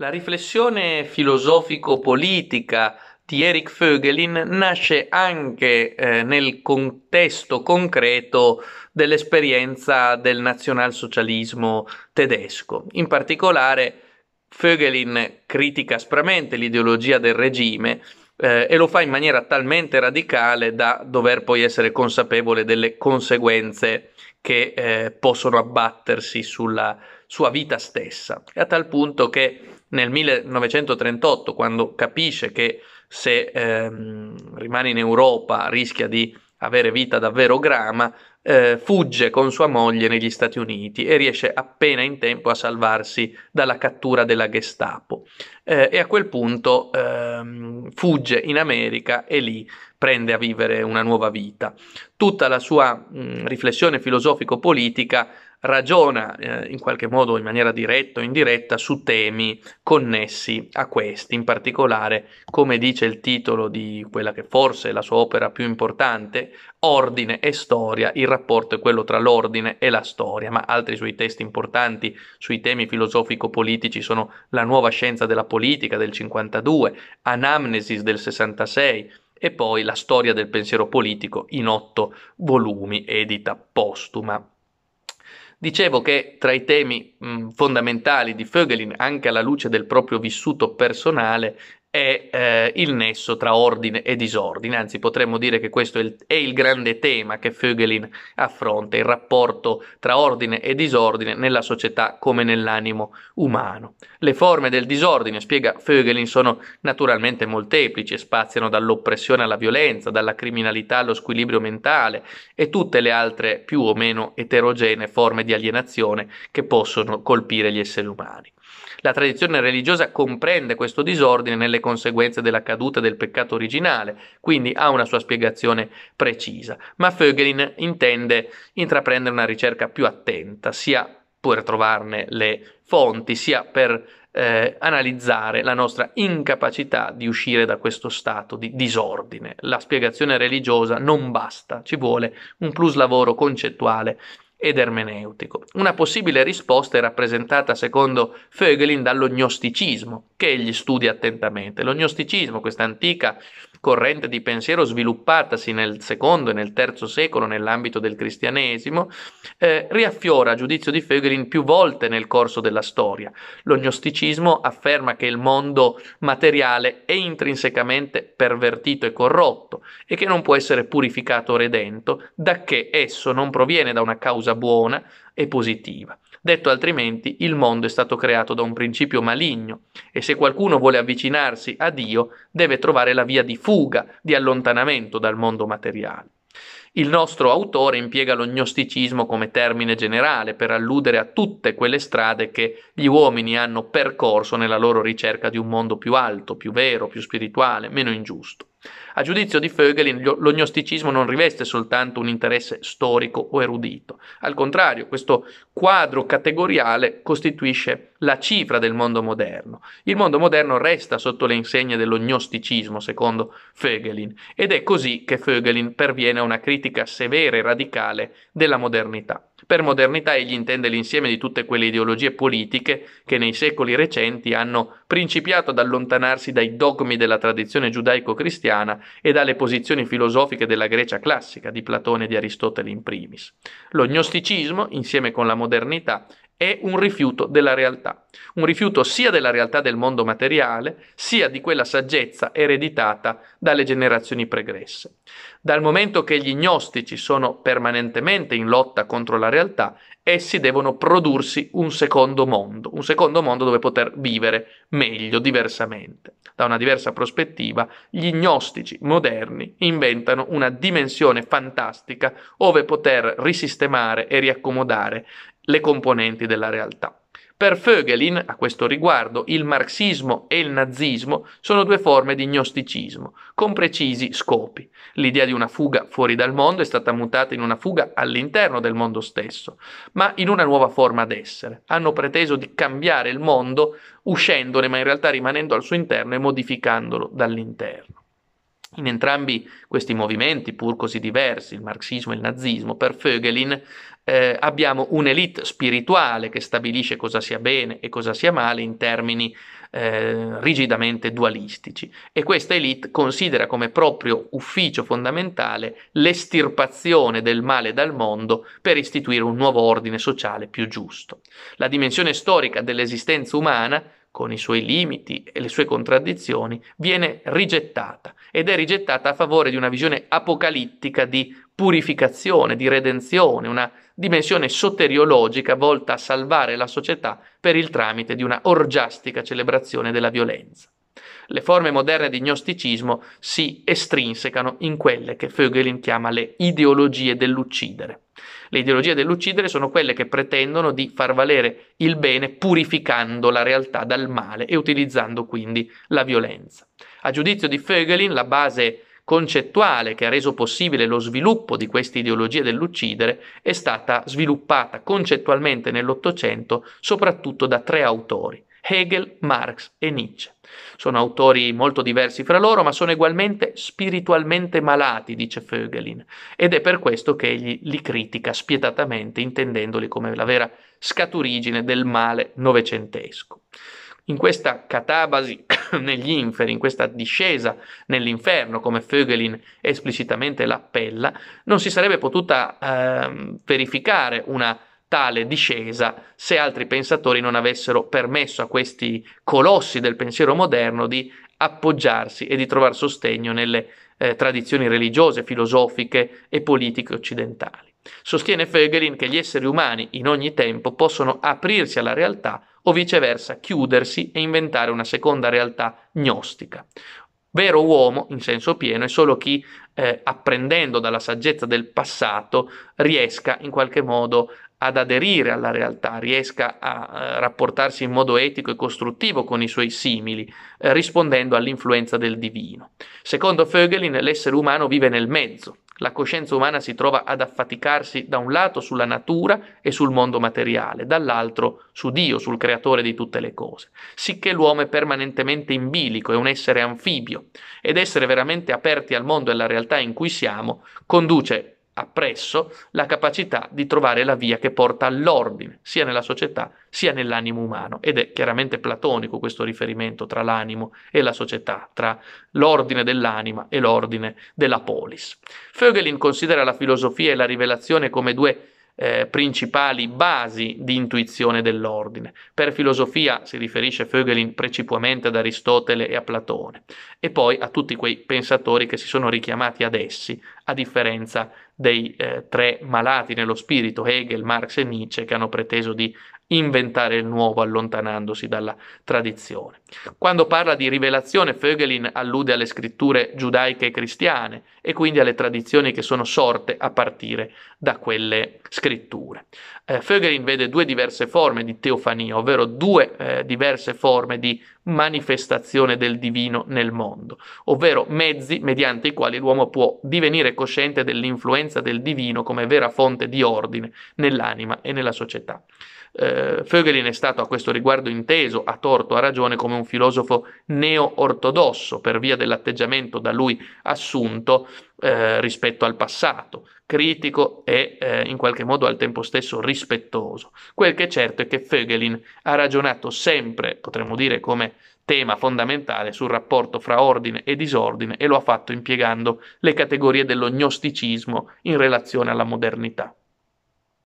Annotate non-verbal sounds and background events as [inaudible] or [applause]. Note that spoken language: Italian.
La riflessione filosofico-politica di Eric Fögelin nasce anche eh, nel contesto concreto dell'esperienza del nazionalsocialismo tedesco. In particolare, Fögelin critica aspramente l'ideologia del regime eh, e lo fa in maniera talmente radicale da dover poi essere consapevole delle conseguenze che eh, possono abbattersi sulla sua vita stessa, a tal punto che nel 1938, quando capisce che se ehm, rimane in Europa rischia di avere vita davvero grama, eh, fugge con sua moglie negli Stati Uniti e riesce appena in tempo a salvarsi dalla cattura della Gestapo. Eh, e a quel punto ehm, fugge in America e lì prende a vivere una nuova vita. Tutta la sua mh, riflessione filosofico-politica ragiona eh, in qualche modo in maniera diretta o indiretta su temi connessi a questi, in particolare, come dice il titolo di quella che forse è la sua opera più importante, Ordine e storia, il rapporto è quello tra l'ordine e la storia, ma altri suoi testi importanti sui temi filosofico-politici sono La nuova scienza della politica del 52, Anamnesis del 66, e poi la storia del pensiero politico in otto volumi, edita postuma. Dicevo che tra i temi mh, fondamentali di Fögelin, anche alla luce del proprio vissuto personale, è eh, il nesso tra ordine e disordine, anzi potremmo dire che questo è il, è il grande tema che Fögelin affronta, il rapporto tra ordine e disordine nella società come nell'animo umano. Le forme del disordine, spiega Fögelin, sono naturalmente molteplici e spaziano dall'oppressione alla violenza, dalla criminalità allo squilibrio mentale e tutte le altre più o meno eterogenee forme di alienazione che possono colpire gli esseri umani. La tradizione religiosa comprende questo disordine nelle le conseguenze della caduta del peccato originale, quindi ha una sua spiegazione precisa. Ma Fögelin intende intraprendere una ricerca più attenta, sia per trovarne le fonti, sia per eh, analizzare la nostra incapacità di uscire da questo stato di disordine. La spiegazione religiosa non basta, ci vuole un plus lavoro concettuale ed ermeneutico. Una possibile risposta è rappresentata, secondo Fögelin, dallo gnosticismo, che egli studia attentamente. L'ognosticismo, questa antica corrente di pensiero sviluppatasi nel secondo e nel terzo secolo nell'ambito del cristianesimo, eh, riaffiora a giudizio di Feuglin più volte nel corso della storia. L'ognosticismo afferma che il mondo materiale è intrinsecamente pervertito e corrotto e che non può essere purificato o redento, da che esso non proviene da una causa buona e positiva. Detto altrimenti, il mondo è stato creato da un principio maligno e se qualcuno vuole avvicinarsi a Dio deve trovare la via di fuga, di allontanamento dal mondo materiale. Il nostro autore impiega lo gnosticismo come termine generale per alludere a tutte quelle strade che gli uomini hanno percorso nella loro ricerca di un mondo più alto, più vero, più spirituale, meno ingiusto. A giudizio di Fögelin, lo gnosticismo non riveste soltanto un interesse storico o erudito. Al contrario, questo quadro categoriale costituisce la cifra del mondo moderno. Il mondo moderno resta sotto le insegne dello gnosticismo, secondo Fögelin, ed è così che Fögelin perviene a una critica severa e radicale della modernità. Per modernità egli intende l'insieme di tutte quelle ideologie politiche che nei secoli recenti hanno principiato ad allontanarsi dai dogmi della tradizione giudaico-cristiana e dalle posizioni filosofiche della Grecia classica, di Platone e di Aristotele in primis. Lo gnosticismo, insieme con la modernità, è un rifiuto della realtà, un rifiuto sia della realtà del mondo materiale, sia di quella saggezza ereditata dalle generazioni pregresse. Dal momento che gli gnostici sono permanentemente in lotta contro la realtà, essi devono prodursi un secondo mondo, un secondo mondo dove poter vivere meglio, diversamente. Da una diversa prospettiva, gli gnostici moderni inventano una dimensione fantastica dove poter risistemare e riaccomodare le componenti della realtà. Per Fögelin, a questo riguardo, il marxismo e il nazismo sono due forme di gnosticismo, con precisi scopi. L'idea di una fuga fuori dal mondo è stata mutata in una fuga all'interno del mondo stesso, ma in una nuova forma d'essere. Hanno preteso di cambiare il mondo uscendone, ma in realtà rimanendo al suo interno e modificandolo dall'interno. In entrambi questi movimenti, pur così diversi, il marxismo e il nazismo, per Fögelin eh, abbiamo un'elite spirituale che stabilisce cosa sia bene e cosa sia male in termini eh, rigidamente dualistici e questa elite considera come proprio ufficio fondamentale l'estirpazione del male dal mondo per istituire un nuovo ordine sociale più giusto. La dimensione storica dell'esistenza umana con i suoi limiti e le sue contraddizioni, viene rigettata ed è rigettata a favore di una visione apocalittica di purificazione, di redenzione, una dimensione soteriologica volta a salvare la società per il tramite di una orgiastica celebrazione della violenza. Le forme moderne di gnosticismo si estrinsecano in quelle che Fögelin chiama le ideologie dell'uccidere. Le ideologie dell'uccidere sono quelle che pretendono di far valere il bene purificando la realtà dal male e utilizzando quindi la violenza. A giudizio di Fögelin, la base concettuale che ha reso possibile lo sviluppo di queste ideologie dell'uccidere è stata sviluppata concettualmente nell'Ottocento soprattutto da tre autori, Hegel, Marx e Nietzsche. Sono autori molto diversi fra loro, ma sono ugualmente spiritualmente malati, dice Fögelin, ed è per questo che egli li critica spietatamente, intendendoli come la vera scaturigine del male novecentesco. In questa catabasi [coughs] negli inferi, in questa discesa nell'inferno, come Fögelin esplicitamente l'appella, non si sarebbe potuta eh, verificare una tale discesa se altri pensatori non avessero permesso a questi colossi del pensiero moderno di appoggiarsi e di trovare sostegno nelle eh, tradizioni religiose, filosofiche e politiche occidentali. Sostiene Fögelin che gli esseri umani in ogni tempo possono aprirsi alla realtà o viceversa chiudersi e inventare una seconda realtà gnostica. Vero uomo, in senso pieno, è solo chi, eh, apprendendo dalla saggezza del passato, riesca in qualche modo ad aderire alla realtà, riesca a eh, rapportarsi in modo etico e costruttivo con i suoi simili, eh, rispondendo all'influenza del divino. Secondo Fögelin, l'essere umano vive nel mezzo. La coscienza umana si trova ad affaticarsi da un lato sulla natura e sul mondo materiale, dall'altro su Dio, sul creatore di tutte le cose, sicché l'uomo è permanentemente in bilico, è un essere anfibio, ed essere veramente aperti al mondo e alla realtà in cui siamo conduce appresso la capacità di trovare la via che porta all'ordine, sia nella società sia nell'animo umano. Ed è chiaramente platonico questo riferimento tra l'animo e la società, tra l'ordine dell'anima e l'ordine della polis. Fögelin considera la filosofia e la rivelazione come due eh, principali basi di intuizione dell'ordine. Per filosofia si riferisce Fögelin precipuamente ad Aristotele e a Platone e poi a tutti quei pensatori che si sono richiamati ad essi a differenza dei eh, tre malati nello spirito, Hegel, Marx e Nietzsche, che hanno preteso di inventare il nuovo allontanandosi dalla tradizione. Quando parla di rivelazione, Fögelin allude alle scritture giudaiche e cristiane e quindi alle tradizioni che sono sorte a partire da quelle scritture. Eh, Fögelin vede due diverse forme di teofania, ovvero due eh, diverse forme di manifestazione del divino nel mondo, ovvero mezzi mediante i quali l'uomo può divenire cosciente dell'influenza del divino come vera fonte di ordine nell'anima e nella società. Eh, Fögelin è stato a questo riguardo inteso, a torto, a ragione, come un filosofo neo-ortodosso per via dell'atteggiamento da lui assunto eh, rispetto al passato, critico e eh, in qualche modo al tempo stesso rispettoso. Quel che è certo è che Fögelin ha ragionato sempre, potremmo dire come tema fondamentale sul rapporto fra ordine e disordine e lo ha fatto impiegando le categorie dello gnosticismo in relazione alla modernità.